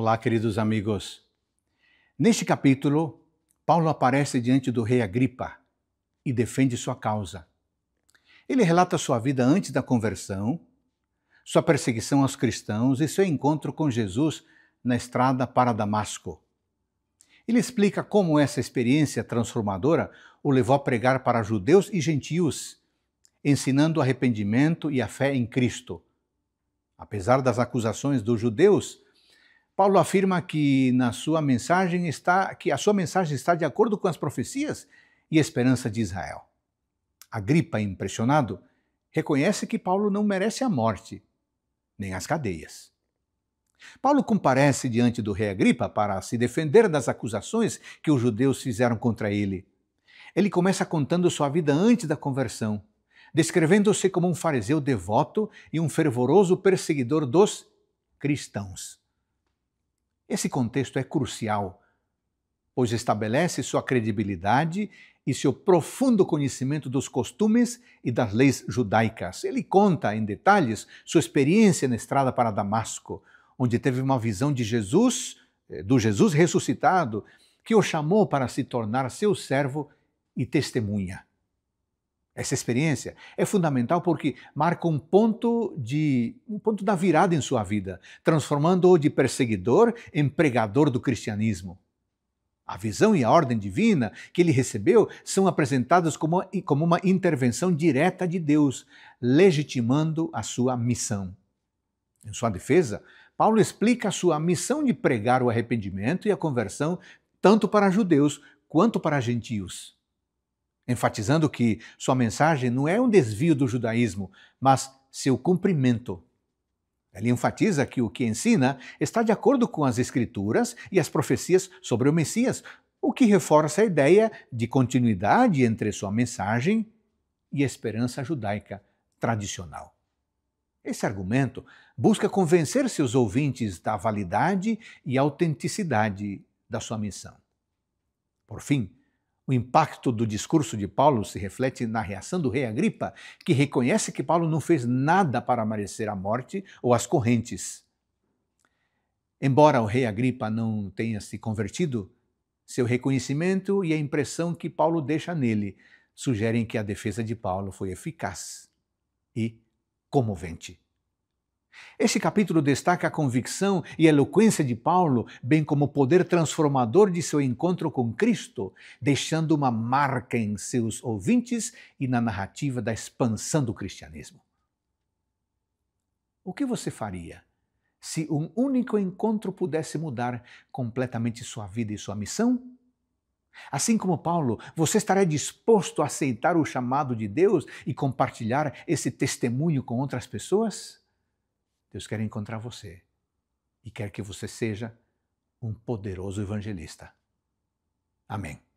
Olá, queridos amigos. Neste capítulo, Paulo aparece diante do rei Agripa e defende sua causa. Ele relata sua vida antes da conversão, sua perseguição aos cristãos e seu encontro com Jesus na estrada para Damasco. Ele explica como essa experiência transformadora o levou a pregar para judeus e gentios, ensinando arrependimento e a fé em Cristo. Apesar das acusações dos judeus, Paulo afirma que na sua mensagem está que a sua mensagem está de acordo com as profecias e esperança de Israel. Agripa, impressionado, reconhece que Paulo não merece a morte, nem as cadeias. Paulo comparece diante do rei Agripa para se defender das acusações que os judeus fizeram contra ele. Ele começa contando sua vida antes da conversão, descrevendo-se como um fariseu devoto e um fervoroso perseguidor dos cristãos. Esse contexto é crucial, pois estabelece sua credibilidade e seu profundo conhecimento dos costumes e das leis judaicas. Ele conta em detalhes sua experiência na estrada para Damasco, onde teve uma visão de Jesus, eh, do Jesus ressuscitado, que o chamou para se tornar seu servo e testemunha. Essa experiência é fundamental porque marca um ponto de um ponto da virada em sua vida, transformando-o de perseguidor em pregador do cristianismo. A visão e a ordem divina que ele recebeu são apresentadas como, como uma intervenção direta de Deus, legitimando a sua missão. Em sua defesa, Paulo explica a sua missão de pregar o arrependimento e a conversão tanto para judeus quanto para gentios enfatizando que sua mensagem não é um desvio do judaísmo, mas seu cumprimento. Ele enfatiza que o que ensina está de acordo com as Escrituras e as profecias sobre o Messias, o que reforça a ideia de continuidade entre sua mensagem e a esperança judaica tradicional. Esse argumento busca convencer seus ouvintes da validade e autenticidade da sua missão. Por fim, o impacto do discurso de Paulo se reflete na reação do rei Agripa, que reconhece que Paulo não fez nada para merecer a morte ou as correntes. Embora o rei Agripa não tenha se convertido, seu reconhecimento e a impressão que Paulo deixa nele sugerem que a defesa de Paulo foi eficaz e comovente. Este capítulo destaca a convicção e eloquência de Paulo, bem como o poder transformador de seu encontro com Cristo, deixando uma marca em seus ouvintes e na narrativa da expansão do cristianismo. O que você faria se um único encontro pudesse mudar completamente sua vida e sua missão? Assim como Paulo, você estaria disposto a aceitar o chamado de Deus e compartilhar esse testemunho com outras pessoas? Deus quer encontrar você e quer que você seja um poderoso evangelista. Amém.